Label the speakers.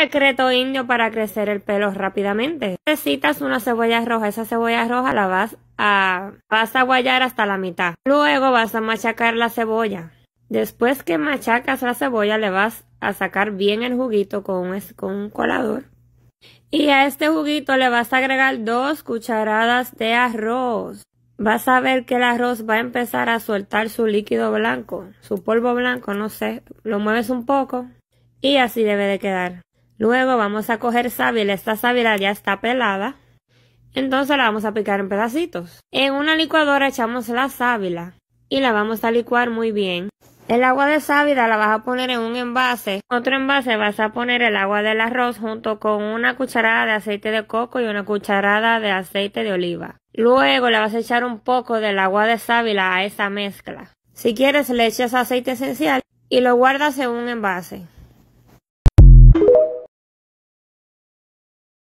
Speaker 1: secreto indio para crecer el pelo rápidamente. Necesitas una cebolla roja. Esa cebolla roja la vas a, vas a guayar hasta la mitad. Luego vas a machacar la cebolla. Después que machacas la cebolla le vas a sacar bien el juguito con un, con un colador. Y a este juguito le vas a agregar dos cucharadas de arroz. Vas a ver que el arroz va a empezar a soltar su líquido blanco, su polvo blanco, no sé. Lo mueves un poco y así debe de quedar. Luego vamos a coger sábila. Esta sábila ya está pelada. Entonces la vamos a picar en pedacitos. En una licuadora echamos la sábila y la vamos a licuar muy bien. El agua de sábila la vas a poner en un envase. Otro envase vas a poner el agua del arroz junto con una cucharada de aceite de coco y una cucharada de aceite de oliva. Luego le vas a echar un poco del agua de sábila a esa mezcla. Si quieres le echas aceite esencial y lo guardas en un envase.